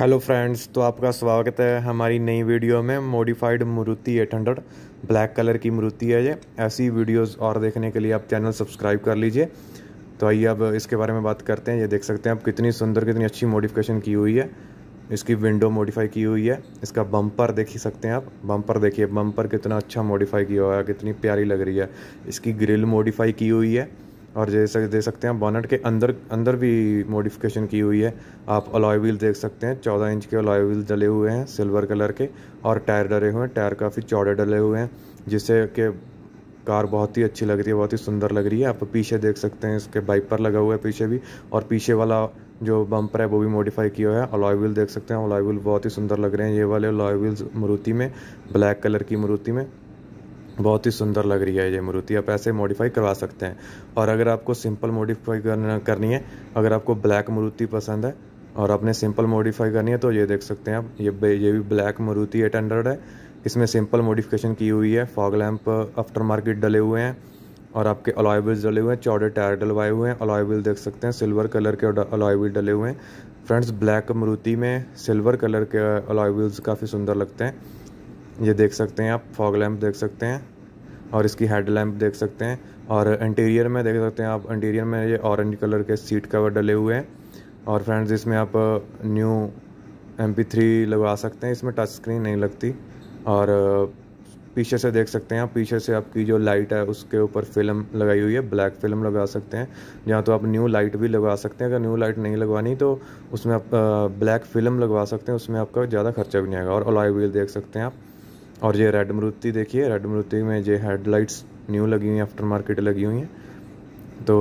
hello friends तो आपका स्वागत है हमारी नई वीडियो में मॉडिफाइड मुरुति 800 ब्लैक कलर की मुरुति है ये ऐसी वीडियोस और देखने के लिए आप चैनल सब्सक्राइब कर लीजिए तो आइए अब इसके बारे में बात करते हैं ये देख सकते हैं आप कितनी सुंदर कितनी अच्छी मॉडिफिकेशन की हुई है इसकी विंडो मॉडिफाई की हुई है इसका बम्पर देख ही सकते हैं आप बम्पर देखिए बम्पर कितना अच्छा मॉडिफाई किया हुआ है कितनी प्यारी लग रही है इसकी ग्रिल मॉडिफाई की हुई है और जैसे देख सकते हैं बॉनट के अंदर अंदर भी मॉडिफिकेशन की हुई है आप अलॉय व्हील देख सकते हैं चौदह इंच के अलॉय व्हील डले हुए हैं सिल्वर कलर के और टायर डले हुए हैं टायर काफ़ी चौड़े डले हुए हैं जिससे कि कार बहुत ही अच्छी लग रही है बहुत ही सुंदर लग रही है आप पीछे देख सकते हैं इसके बाइपर लगा हुआ है पीछे भी और पीछे वाला जो बम्पर है वो भी मॉडिफाई किया हुआ है अलॉय व्हील देख सकते हैं अलॉय व्हील बहुत ही सुंदर लग रहे हैं ये वाले अलॉय व्हील्स मरूती में ब्लैक कलर की मरूती में बहुत ही सुंदर लग रही है ये मूर्ति आप ऐसे मॉडिफाई करवा सकते हैं और अगर आपको सिंपल मॉडिफाई करनी है अगर आपको ब्लैक मूर्ति पसंद है और आपने सिंपल मॉडिफाई करनी है तो ये देख सकते हैं आप ये ये भी ब्लैक मरूती एट हंड्रेड है इसमें सिंपल मॉडिफिकेशन की हुई है फॉग लैम्प आफ्टर मार्केट डले हुए हैं और आपके अलॉयबिल्स डले हुए हैं चौड़े टायर डलवाए हुए हैं अलॉयबिल देख सकते हैं सिल्वर कलर के अलॉयबिल डले हुए हैं फ्रेंड्स ब्लैक मरूती में सिल्वर कलर के अलॉयबिल्स uh, काफ़ी सुंदर लगते हैं ये देख सकते हैं आप फॉग लैम्प देख सकते हैं और इसकी हेड लैम्प देख सकते हैं और इंटीरियर में देख सकते हैं आप इंटीरियर में ये ऑरेंज कलर के सीट कवर डले हुए हैं और फ्रेंड्स इसमें आप न्यू एम थ्री लगवा सकते हैं इसमें टच स्क्रीन नहीं लगती और uh, पीछे से देख सकते हैं आप पीछे से आपकी जो लाइट है उसके ऊपर फिल्म लगाई हुई है ब्लैक फिल्म लगा सकते हैं या तो आप न्यू लाइट भी लगवा सकते हैं अगर न्यू लाइट नहीं लगवानी तो उसमें आप ब्लैक uh, फिल्म लगवा सकते हैं उसमें आपका ज़्यादा खर्चा भी नहीं आएगा और अलाई व्हील देख सकते हैं आप और ये रेड मरुति देखिए रेड मरुति में ये हेडलाइट्स न्यू लगी हुई हैं आफ्टर मार्केट लगी हुई हैं तो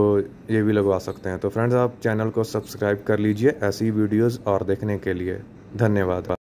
ये भी लगवा सकते हैं तो फ्रेंड्स आप चैनल को सब्सक्राइब कर लीजिए ऐसी वीडियोस और देखने के लिए धन्यवाद